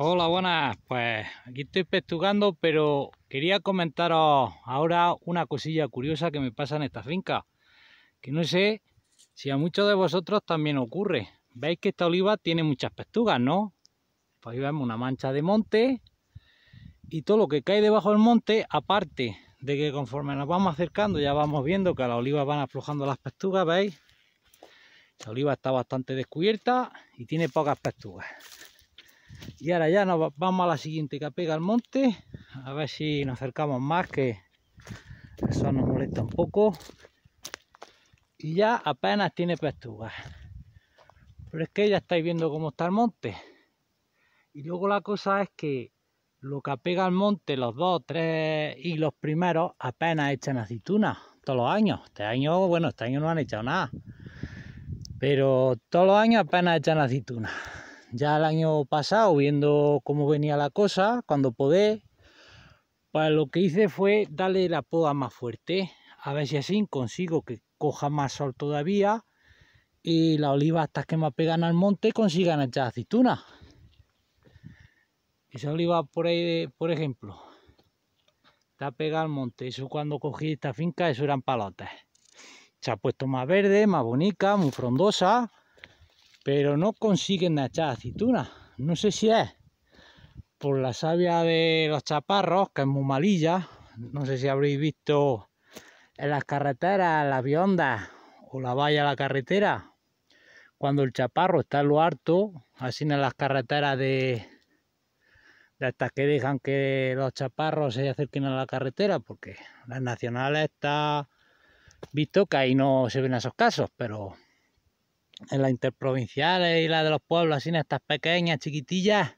Hola, buenas. Pues aquí estoy pestugando, pero quería comentaros ahora una cosilla curiosa que me pasa en esta finca. Que no sé si a muchos de vosotros también ocurre. Veis que esta oliva tiene muchas pestugas, ¿no? Pues ahí vemos una mancha de monte y todo lo que cae debajo del monte, aparte de que conforme nos vamos acercando ya vamos viendo que a las olivas van aflojando las pestugas, ¿veis? La oliva está bastante descubierta y tiene pocas pestugas. Y ahora ya nos vamos a la siguiente que pega al monte. A ver si nos acercamos más, que eso nos molesta un poco. Y ya apenas tiene pestugas. Pero es que ya estáis viendo cómo está el monte. Y luego la cosa es que lo que apega al monte, los dos, tres y los primeros, apenas echan aceitunas todos los años. Este año, bueno, este año no han echado nada. Pero todos los años apenas echan aceitunas ya el año pasado, viendo cómo venía la cosa, cuando podé, para pues lo que hice fue darle la poda más fuerte, a ver si así consigo que coja más sol todavía y las olivas estas que me pegan al monte consigan echar aceitunas. Esa oliva por ahí, por ejemplo, está pegada al monte. Eso cuando cogí esta finca, eso eran palotes. Se ha puesto más verde, más bonita, muy frondosa pero no consiguen echar aceitunas. No sé si es por la savia de los chaparros, que es muy malilla. No sé si habréis visto en las carreteras, las viondas o la valla a la carretera. Cuando el chaparro está en lo alto así en las carreteras de, de estas que dejan que los chaparros se acerquen a la carretera, porque las nacionales está visto que ahí no se ven esos casos, pero en las interprovinciales y las de los pueblos, así en estas pequeñas, chiquitillas.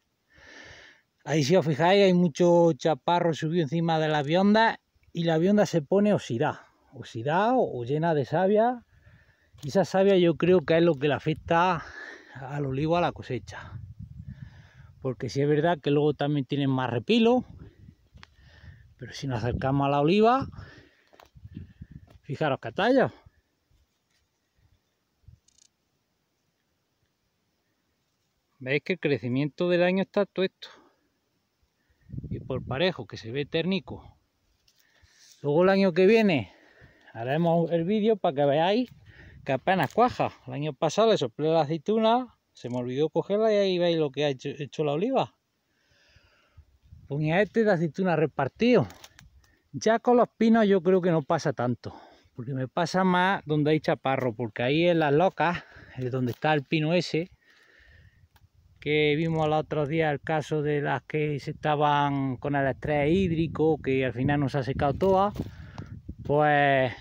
Ahí si os fijáis hay mucho chaparro subido encima de la bionda y la vionda se pone oxidada, oxidada o llena de savia. Y esa savia yo creo que es lo que le afecta al olivo a la cosecha. Porque si es verdad que luego también tienen más repilo, pero si nos acercamos a la oliva, fijaros que tallo. veis que el crecimiento del año está todo esto y por parejo que se ve térnico luego el año que viene haremos el vídeo para que veáis que apenas cuaja el año pasado le soplé la aceituna se me olvidó cogerla y ahí veis lo que ha hecho, la oliva este de aceituna repartido ya con los pinos yo creo que no pasa tanto porque me pasa más donde hay chaparro porque ahí en las locas es donde está el pino ese que vimos los otros días el caso de las que se estaban con el estrés hídrico, que al final nos ha secado todas pues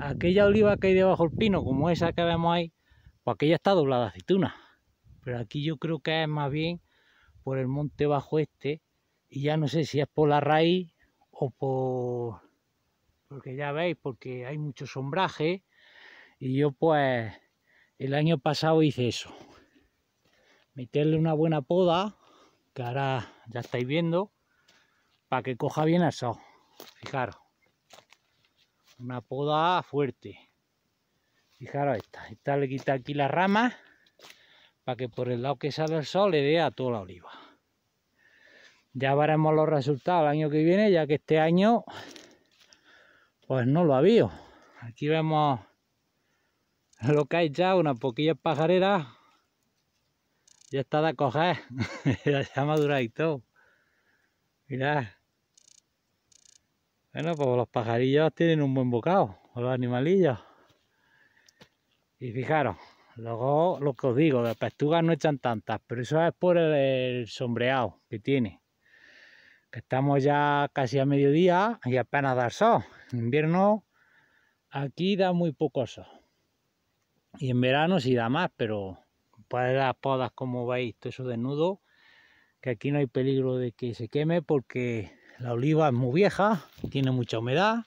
aquella oliva que hay debajo del pino, como esa que vemos ahí, pues aquella está doblada aceituna. Pero aquí yo creo que es más bien por el monte bajo este, y ya no sé si es por la raíz o por... porque ya veis, porque hay mucho sombraje, y yo pues el año pasado hice eso meterle una buena poda, que ahora ya estáis viendo, para que coja bien sol Fijaros, una poda fuerte. Fijaros esta, esta le quita aquí la ramas para que por el lado que sale el sol le dé a toda la oliva. Ya veremos los resultados el año que viene, ya que este año pues no lo ha habido Aquí vemos lo que hay ya, unas poquillas pajareras ya está de coger. ya llama y todo. Mirad. Bueno, pues los pajarillos tienen un buen bocado. O los animalillos. Y fijaros. Luego lo que os digo, las pestugas no echan tantas, pero eso es por el, sombreado que tiene. Que estamos ya casi a mediodía y apenas da sol. En invierno aquí da muy poco sol. Y en verano sí da más, pero para las podas como veis todo eso desnudo que aquí no hay peligro de que se queme porque la oliva es muy vieja tiene mucha humedad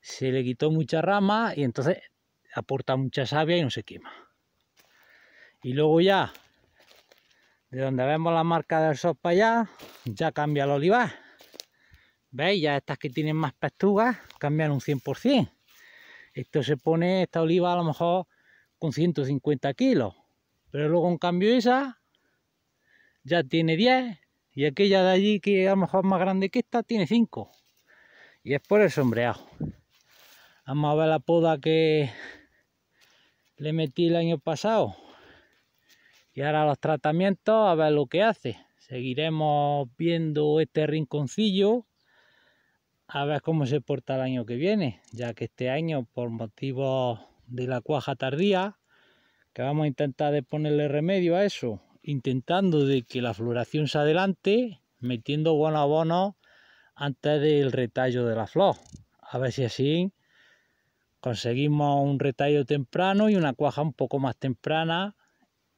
se le quitó mucha rama y entonces aporta mucha savia y no se quema y luego ya de donde vemos la marca del sol para allá ya cambia la oliva veis ya estas que tienen más pastugas cambian un 100% esto se pone esta oliva a lo mejor con 150 kilos pero luego en cambio esa ya tiene 10 y aquella de allí que a lo mejor más grande que esta tiene 5. Y es por el sombreado. Vamos a ver la poda que le metí el año pasado. Y ahora los tratamientos a ver lo que hace. Seguiremos viendo este rinconcillo a ver cómo se porta el año que viene, ya que este año por motivos de la cuaja tardía vamos a intentar de ponerle remedio a eso, intentando de que la floración se adelante, metiendo buenos abonos antes del retallo de la flor. A ver si así conseguimos un retallo temprano y una cuaja un poco más temprana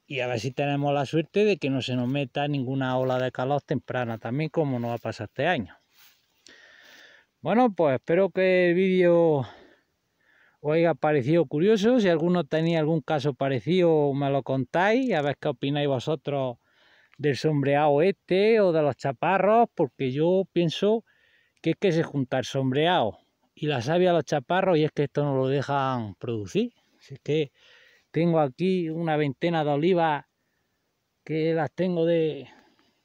y a ver si tenemos la suerte de que no se nos meta ninguna ola de calor temprana también como nos a pasar este año. Bueno, pues espero que el vídeo oiga, parecido curioso. Si alguno tenía algún caso parecido, me lo contáis. A ver qué opináis vosotros del sombreado este o de los chaparros, porque yo pienso que es que se junta el sombreado y la savia a los chaparros y es que esto no lo dejan producir. Así que tengo aquí una veintena de olivas que las tengo de,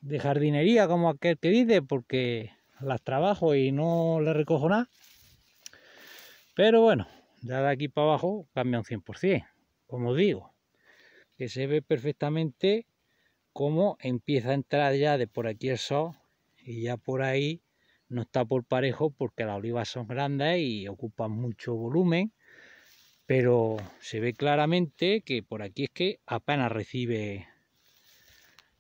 de jardinería, como aquel que dice, porque las trabajo y no le recojo nada. Pero bueno, ya de aquí para abajo cambia un 100%, como digo, que se ve perfectamente cómo empieza a entrar ya de por aquí el sol y ya por ahí no está por parejo porque las olivas son grandes y ocupan mucho volumen, pero se ve claramente que por aquí es que apenas recibe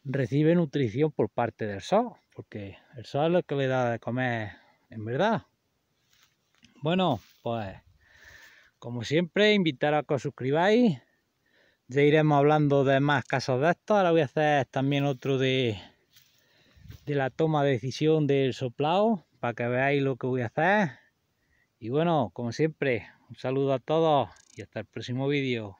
recibe nutrición por parte del sol, porque el sol es lo que le da de comer en verdad. Bueno, pues como siempre, invitar a que os suscribáis. Ya iremos hablando de más casos de estos. Ahora voy a hacer también otro de, de la toma de decisión del soplado para que veáis lo que voy a hacer. Y bueno, como siempre, un saludo a todos y hasta el próximo vídeo.